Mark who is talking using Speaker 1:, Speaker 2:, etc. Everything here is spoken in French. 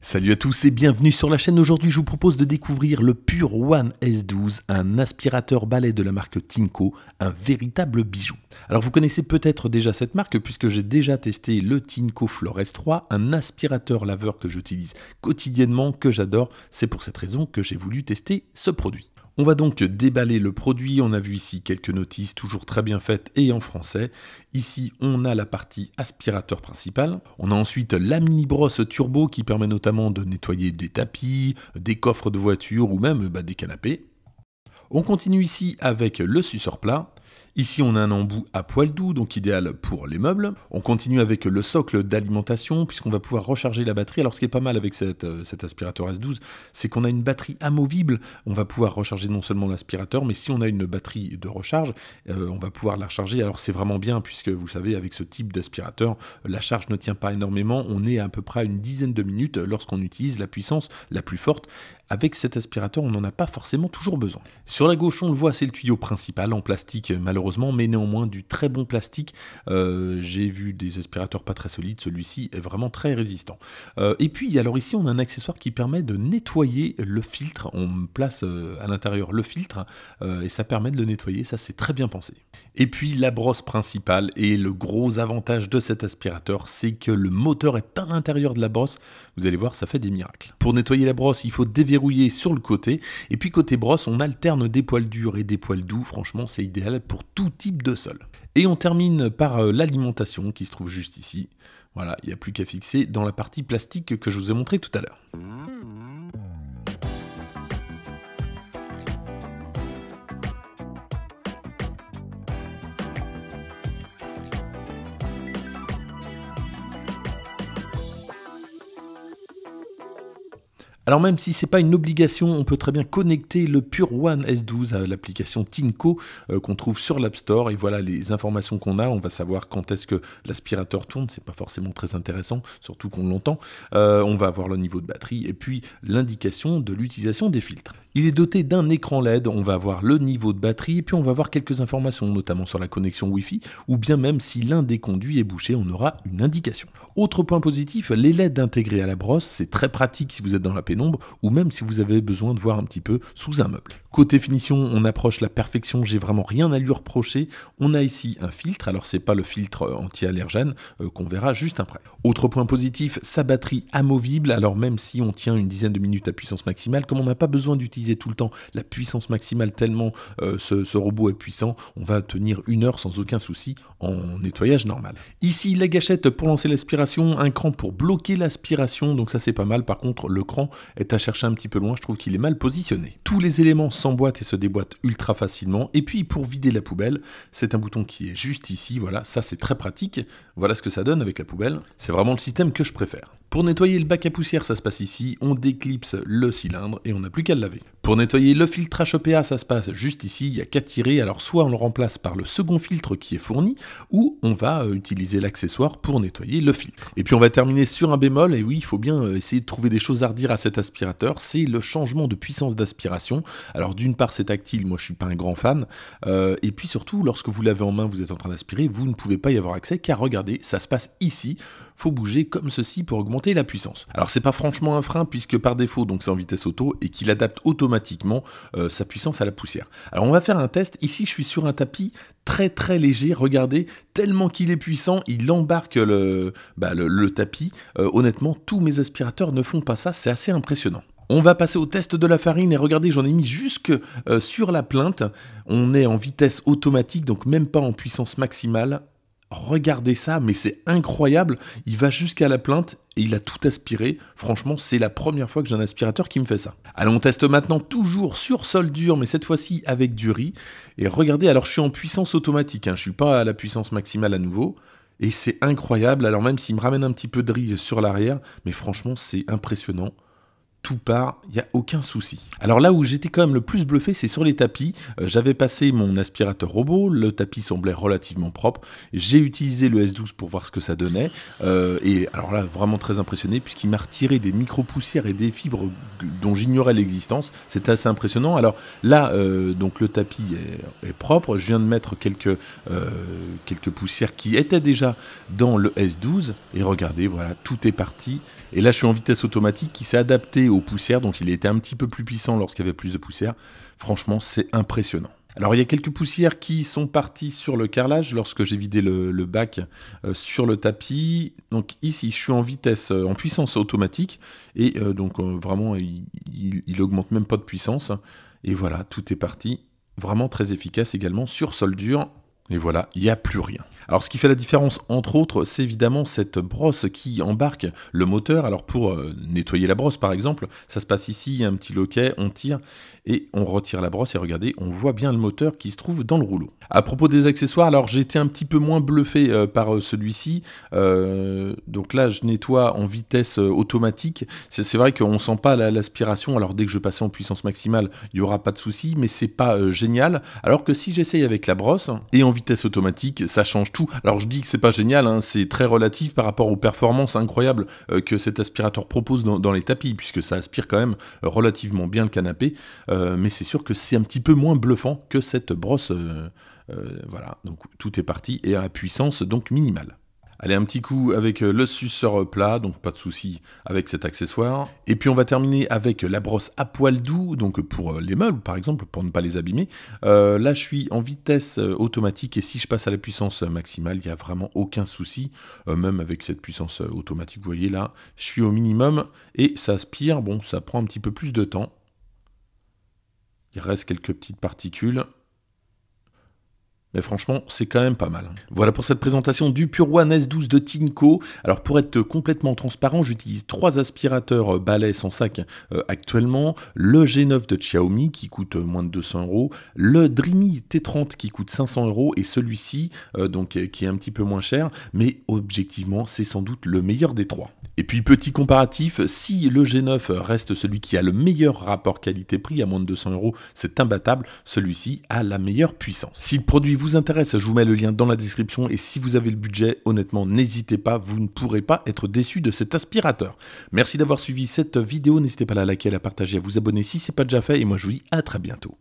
Speaker 1: Salut à tous et bienvenue sur la chaîne. Aujourd'hui, je vous propose de découvrir le Pure One S12, un aspirateur balai de la marque Tinko, un véritable bijou. Alors, vous connaissez peut-être déjà cette marque puisque j'ai déjà testé le Tinko Flores 3, un aspirateur laveur que j'utilise quotidiennement, que j'adore. C'est pour cette raison que j'ai voulu tester ce produit. On va donc déballer le produit, on a vu ici quelques notices toujours très bien faites et en français. Ici on a la partie aspirateur principal, on a ensuite la mini brosse turbo qui permet notamment de nettoyer des tapis, des coffres de voiture ou même bah, des canapés. On continue ici avec le suceur plat, Ici, on a un embout à poil doux, donc idéal pour les meubles. On continue avec le socle d'alimentation, puisqu'on va pouvoir recharger la batterie. Alors, ce qui est pas mal avec cette, euh, cet aspirateur S12, c'est qu'on a une batterie amovible. On va pouvoir recharger non seulement l'aspirateur, mais si on a une batterie de recharge, euh, on va pouvoir la recharger. Alors, c'est vraiment bien, puisque vous savez, avec ce type d'aspirateur, la charge ne tient pas énormément. On est à, à peu près à une dizaine de minutes lorsqu'on utilise la puissance la plus forte avec cet aspirateur, on n'en a pas forcément toujours besoin. Sur la gauche, on le voit, c'est le tuyau principal en plastique, malheureusement, mais néanmoins du très bon plastique. Euh, j'ai vu des aspirateurs pas très solides, celui-ci est vraiment très résistant. Euh, et puis, alors ici, on a un accessoire qui permet de nettoyer le filtre. On place euh, à l'intérieur le filtre et ça permet de le nettoyer, ça c'est très bien pensé. Et puis, la brosse principale et le gros avantage de cet aspirateur, c'est que le moteur est à l'intérieur de la brosse. Vous allez voir, ça fait des miracles. Pour nettoyer la brosse, il faut dévier sur le côté. Et puis côté brosse, on alterne des poils durs et des poils doux. Franchement, c'est idéal pour tout type de sol. Et on termine par euh, l'alimentation qui se trouve juste ici. Voilà, il n'y a plus qu'à fixer dans la partie plastique que je vous ai montré tout à l'heure. Alors même si ce n'est pas une obligation, on peut très bien connecter le Pure One S12 à l'application Tinko euh, qu'on trouve sur l'App Store et voilà les informations qu'on a, on va savoir quand est-ce que l'aspirateur tourne, c'est pas forcément très intéressant, surtout qu'on l'entend. Euh, on va avoir le niveau de batterie et puis l'indication de l'utilisation des filtres. Il est doté d'un écran LED, on va avoir le niveau de batterie, et puis on va avoir quelques informations, notamment sur la connexion Wi-Fi, ou bien même si l'un des conduits est bouché, on aura une indication. Autre point positif, les LED intégrés à la brosse, c'est très pratique si vous êtes dans la pénombre nombre, ou même si vous avez besoin de voir un petit peu sous un meuble. Côté finition, on approche la perfection, j'ai vraiment rien à lui reprocher. On a ici un filtre, alors c'est pas le filtre euh, anti-allergène euh, qu'on verra juste après. Autre point positif, sa batterie amovible, alors même si on tient une dizaine de minutes à puissance maximale, comme on n'a pas besoin d'utiliser tout le temps la puissance maximale tellement euh, ce robot est puissant, on va tenir une heure sans aucun souci en nettoyage normal. Ici, la gâchette pour lancer l'aspiration, un cran pour bloquer l'aspiration, donc ça c'est pas mal. Par contre, le cran et à chercher un petit peu loin, je trouve qu'il est mal positionné. Tous les éléments s'emboîtent et se déboîtent ultra facilement, et puis pour vider la poubelle, c'est un bouton qui est juste ici, voilà, ça c'est très pratique, voilà ce que ça donne avec la poubelle, c'est vraiment le système que je préfère. Pour nettoyer le bac à poussière, ça se passe ici, on déclipse le cylindre et on n'a plus qu'à le laver. Pour nettoyer le filtre HOPA, e ça se passe juste ici, il n'y a qu'à tirer, alors soit on le remplace par le second filtre qui est fourni, ou on va euh, utiliser l'accessoire pour nettoyer le filtre. Et puis on va terminer sur un bémol, et oui, il faut bien euh, essayer de trouver des choses à redire à cet aspirateur, c'est le changement de puissance d'aspiration. Alors d'une part c'est tactile, moi je suis pas un grand fan, euh, et puis surtout lorsque vous l'avez en main, vous êtes en train d'aspirer, vous ne pouvez pas y avoir accès, car regardez, ça se passe ici, faut bouger comme ceci pour augmenter la puissance. Alors c'est pas franchement un frein puisque par défaut donc c'est en vitesse auto et qu'il adapte automatiquement euh, sa puissance à la poussière. Alors on va faire un test. Ici je suis sur un tapis très très léger. Regardez tellement qu'il est puissant, il embarque le, bah, le, tapis. Euh, honnêtement tous mes aspirateurs ne font pas ça. C'est assez impressionnant. On va passer au test de la farine et regardez, j'en ai mis jusque euh, sur la plainte. On est en vitesse automatique, donc même pas en puissance maximale regardez ça, mais c'est incroyable. Il va jusqu'à la plainte et il a tout aspiré. Franchement, c'est la première fois que j'ai un aspirateur qui me fait ça. Allons on teste maintenant toujours sur sol dur, mais cette fois-ci avec du riz. Et regardez, alors je suis en puissance automatique, hein. je ne suis pas à la puissance maximale à nouveau. Et c'est incroyable, alors même s'il me ramène un petit peu de riz sur l'arrière, mais franchement c'est impressionnant tout part, il n'y a aucun souci. Alors là où j'étais quand même le plus bluffé, c'est sur les tapis. Euh, j'avais passé mon aspirateur robot, le tapis semblait relativement propre. J'ai utilisé le S12 pour voir ce que ça donnait. Euh, et alors là, vraiment très impressionné, puisqu'il m'a retiré des micro-poussières et des fibres dont j'ignorais l'existence. c'est assez impressionnant. Alors là, euh, donc le tapis est, propre. Je viens de mettre quelques, quelques poussières qui étaient déjà dans le S12. Et regardez, voilà, tout est parti. Et là, je suis en vitesse automatique qui s'est adaptée aux poussières, donc il était un petit peu plus puissant lorsqu'il y avait plus de poussière. Franchement, c'est impressionnant. Alors il y a quelques poussières qui sont parties sur le carrelage lorsque j'ai vidé le, bac euh, sur le tapis. Donc ici je suis en vitesse, euh, en puissance automatique et euh, donc vraiment il, il, augmente même pas de puissance. Et voilà, tout est parti. Vraiment très efficace également sur sol dur et voilà, il n'y a plus rien. Alors ce qui fait la différence entre autres, c'est évidemment cette brosse qui embarque le moteur. Alors pour euh, nettoyer la brosse par exemple, ça se passe ici, il y a un petit loquet, on tire et on retire la brosse et regardez, on voit bien le moteur qui se trouve dans le rouleau. À propos des accessoires, alors j'étais un petit peu moins bluffé euh, par euh, celui-ci. donc là, je nettoie en vitesse automatique. C'est vrai qu'on sent pas l'aspiration. Alors dès que je passe en puissance maximale, il n'y aura pas de souci, mais c'est pas génial. Alors que si j'essaye avec la brosse et en vitesse automatique, ça change tout. Alors je dis que c'est pas génial, hein, c'est très relatif par rapport aux performances incroyables euh, que cet aspirateur propose dans, les tapis, puisque ça aspire quand même euh, relativement bien le canapé, euh, mais c'est sûr que c'est un petit peu moins bluffant que cette brosse. voilà, donc tout est parti et à la puissance donc minimale. Allez, un petit coup avec euh, le suceur plat, donc pas de souci avec cet accessoire. Et puis on va terminer avec euh, la brosse à poil doux, donc pour euh, les meubles par exemple, pour ne pas les abîmer. là, je suis en vitesse automatique et si je passe à la puissance maximale, il n'y a vraiment aucun souci. même avec cette puissance automatique, vous voyez là, je suis au minimum et ça aspire. Bon, ça prend un petit peu plus de temps. Il reste quelques petites particules. Mais franchement, c'est quand même pas mal. Hein. Voilà pour cette présentation du Pure One S12 de Tinko. Alors pour être complètement transparent, j'utilise trois aspirateurs euh, balais sans sac euh, actuellement, le G9 de Xiaomi qui coûte euh, moins de 200 euros, le Dreamy T30 qui coûte 500 euros et celui-ci donc qui est un petit peu moins cher, mais objectivement c'est sans doute le meilleur des trois. Et puis petit comparatif, si le G9 reste celui qui a le meilleur rapport qualité-prix à moins de 200 euros, c'est imbattable, celui-ci a la meilleure puissance. Si le produit vous intéresse, je vous mets le lien dans la description et si vous avez le budget, honnêtement, n'hésitez pas, vous ne pourrez pas être déçu de cet aspirateur. Merci d'avoir suivi cette vidéo, n'hésitez pas à la liker, à la partager, à vous abonner si ce n'est pas déjà fait et moi je vous dis à très bientôt.